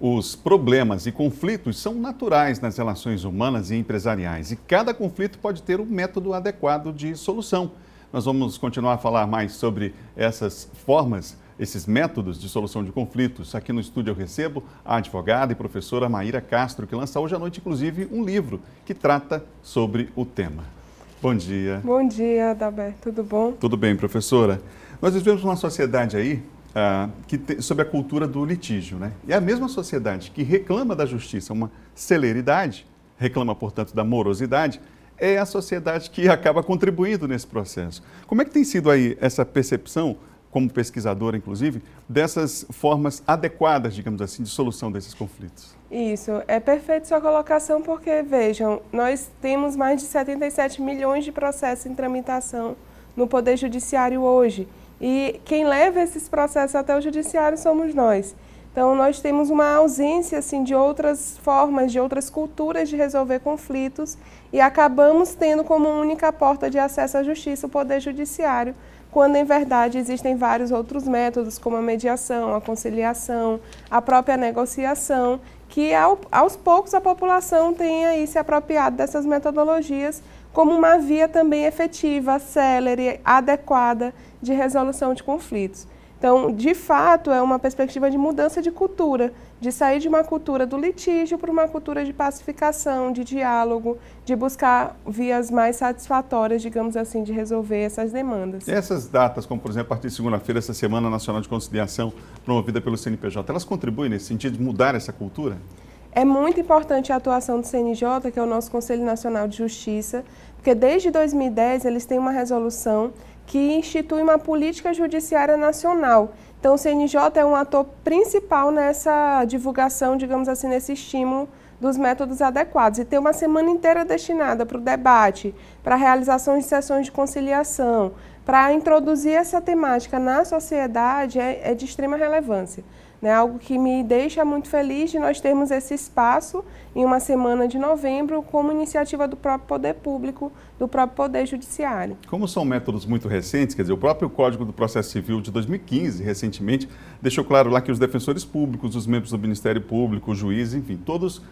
Os problemas e conflitos são naturais nas relações humanas e empresariais e cada conflito pode ter um método adequado de solução. Nós vamos continuar a falar mais sobre essas formas, esses métodos de solução de conflitos. Aqui no estúdio eu recebo a advogada e professora Maíra Castro, que lança hoje à noite, inclusive, um livro que trata sobre o tema. Bom dia. Bom dia, Adalberto. Tudo bom? Tudo bem, professora. Nós vivemos uma sociedade aí ah, te, sobre a cultura do litígio. Né? E é a mesma sociedade que reclama da justiça uma celeridade, reclama, portanto, da morosidade, é a sociedade que acaba contribuindo nesse processo. Como é que tem sido aí essa percepção, como pesquisadora, inclusive, dessas formas adequadas, digamos assim, de solução desses conflitos? Isso, é perfeito sua colocação, porque, vejam, nós temos mais de 77 milhões de processos em tramitação no Poder Judiciário hoje. E quem leva esses processos até o judiciário somos nós. Então, nós temos uma ausência assim, de outras formas, de outras culturas de resolver conflitos e acabamos tendo como única porta de acesso à justiça o Poder Judiciário, quando em verdade existem vários outros métodos, como a mediação, a conciliação, a própria negociação, que ao, aos poucos a população tem aí se apropriado dessas metodologias como uma via também efetiva, célere, adequada de resolução de conflitos. Então, de fato, é uma perspectiva de mudança de cultura, de sair de uma cultura do litígio para uma cultura de pacificação, de diálogo, de buscar vias mais satisfatórias, digamos assim, de resolver essas demandas. E essas datas, como por exemplo a partir de segunda-feira, essa Semana Nacional de Conciliação promovida pelo CNPJ, elas contribuem nesse sentido de mudar essa cultura? É muito importante a atuação do CNJ, que é o nosso Conselho Nacional de Justiça, porque desde 2010 eles têm uma resolução que institui uma política judiciária nacional. Então o CNJ é um ator principal nessa divulgação, digamos assim, nesse estímulo dos métodos adequados e ter uma semana inteira destinada para o debate, para a realização de sessões de conciliação, para introduzir essa temática na sociedade é, é de extrema relevância. Né? Algo que me deixa muito feliz de nós termos esse espaço em uma semana de novembro como iniciativa do próprio Poder Público, do próprio Poder Judiciário. Como são métodos muito recentes, quer dizer, o próprio Código do Processo Civil de 2015, recentemente, deixou claro lá que os defensores públicos, os membros do Ministério Público, os juízes, enfim, todos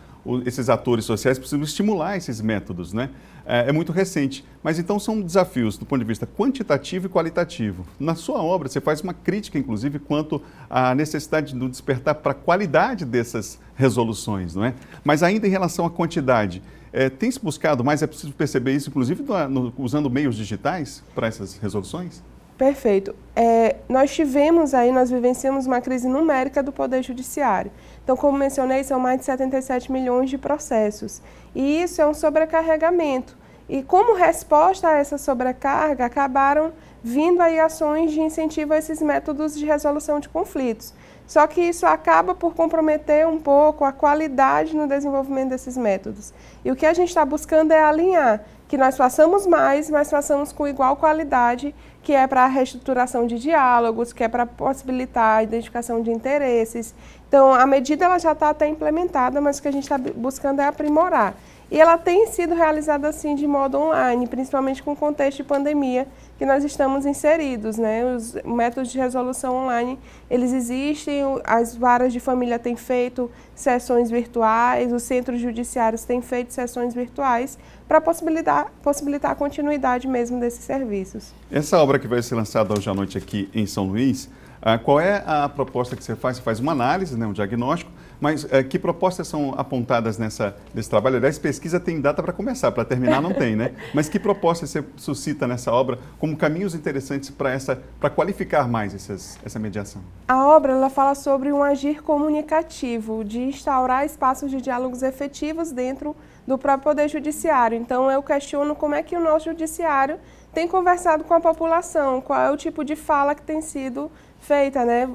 esses atores sociais precisam estimular esses métodos, né? É, é, muito recente, mas então são desafios do ponto de vista quantitativo e qualitativo. Na sua obra, você faz uma crítica, inclusive, quanto à necessidade do despertar para a qualidade dessas resoluções, não é? Mas ainda em relação à quantidade, é, tem se buscado mais, é preciso perceber isso, inclusive no, no, usando meios digitais para essas resoluções? Perfeito. É, nós tivemos aí, nós vivenciamos uma crise numérica do Poder Judiciário. Então, como mencionei, são mais de 77 milhões de processos. E isso é um sobrecarregamento. E como resposta a essa sobrecarga, acabaram vindo aí ações de incentivo a esses métodos de resolução de conflitos. Só que isso acaba por comprometer um pouco a qualidade no desenvolvimento desses métodos. E o que a gente está buscando é alinhar que nós façamos mais, mas façamos com igual qualidade, que é para a reestruturação de diálogos, que é para possibilitar a identificação de interesses. Então, a medida ela já está até implementada, mas o que a gente está buscando é aprimorar. E ela tem sido realizada assim de modo online, principalmente com o contexto de pandemia que nós estamos inseridos, né? Os métodos de resolução online, eles existem, as varas de família têm feito sessões virtuais, os centros judiciários têm feito sessões virtuais, para possibilitar, possibilitar a continuidade mesmo desses serviços. Essa obra que vai ser lançada hoje à noite aqui em São Luís, ah, qual é a proposta que você faz? Você faz uma análise, né, um diagnóstico, mas eh, que propostas são apontadas nessa, nesse trabalho? Aliás, pesquisa tem data para começar, para terminar não tem, né? Mas que propostas você suscita nessa obra como caminhos interessantes para qualificar mais essas, essa mediação? A obra ela fala sobre um agir comunicativo, de instaurar espaços de diálogos efetivos dentro do próprio Poder Judiciário. Então eu questiono como é que o nosso Judiciário tem conversado com a população, qual é o tipo de fala que tem sido feita, né?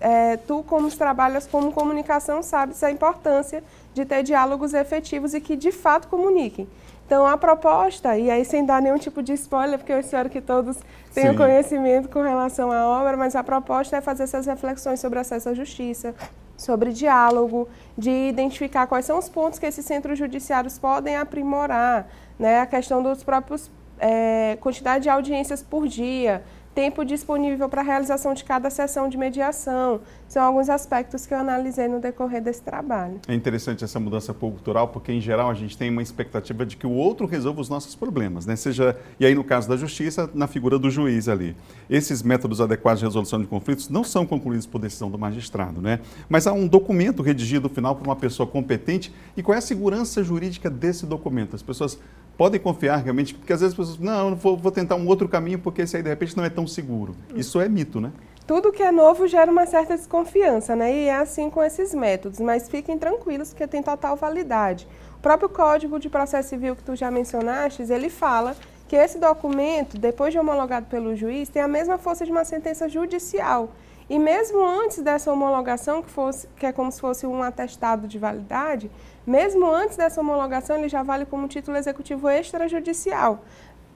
É, tu, como trabalhas como comunicação, sabes a importância de ter diálogos efetivos e que de fato comuniquem. Então, a proposta, e aí sem dar nenhum tipo de spoiler, porque eu espero que todos tenham Sim. conhecimento com relação à obra, mas a proposta é fazer essas reflexões sobre acesso à justiça, sobre diálogo, de identificar quais são os pontos que esses centros judiciários podem aprimorar, né? a questão dos próprios é, quantidade de audiências por dia, tempo disponível para a realização de cada sessão de mediação, são alguns aspectos que eu analisei no decorrer desse trabalho. É interessante essa mudança cultural, porque em geral a gente tem uma expectativa de que o outro resolva os nossos problemas, né? Seja, e aí no caso da justiça, na figura do juiz ali. Esses métodos adequados de resolução de conflitos não são concluídos por decisão do magistrado, né? Mas há um documento redigido final por uma pessoa competente. E qual é a segurança jurídica desse documento? As pessoas podem confiar realmente, porque às vezes as pessoas, não, eu vou, vou tentar um outro caminho porque esse aí de repente não é tão seguro. Hum. Isso é mito, né? tudo que é novo gera uma certa desconfiança, né? E é assim com esses métodos, mas fiquem tranquilos porque tem total validade. O próprio Código de Processo Civil que tu já mencionaste, ele fala que esse documento, depois de homologado pelo juiz, tem a mesma força de uma sentença judicial. E mesmo antes dessa homologação, que, fosse, que é como se fosse um atestado de validade, mesmo antes dessa homologação, ele já vale como título executivo extrajudicial.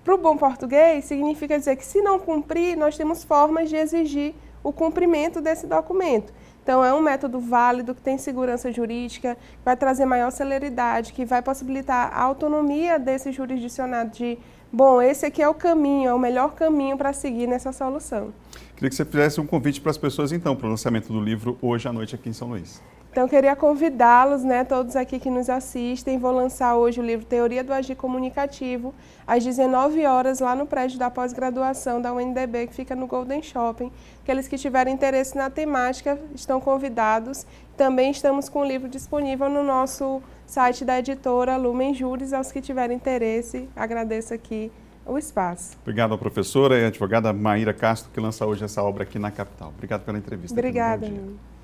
Para o bom português, significa dizer que se não cumprir, nós temos formas de exigir o cumprimento desse documento. Então, é um método válido, que tem segurança jurídica, que vai trazer maior celeridade, que vai possibilitar a autonomia desse jurisdicionado de, bom, esse aqui é o caminho, é o melhor caminho para seguir nessa solução. Queria que você fizesse um convite para as pessoas, então, para o lançamento do livro hoje à noite aqui em São Luís. Então, eu queria convidá-los, né, todos aqui que nos assistem. Vou lançar hoje o livro Teoria do Agir Comunicativo, às 19 horas, lá no prédio da pós-graduação da UNDB, que fica no Golden Shopping. Aqueles que tiverem interesse na temática estão convidados. Também estamos com o livro disponível no nosso site da editora Lumen Júris. Aos que tiverem interesse, agradeço aqui o espaço. Obrigado à professora e advogada Maíra Castro, que lança hoje essa obra aqui na capital. Obrigado pela entrevista. Obrigada.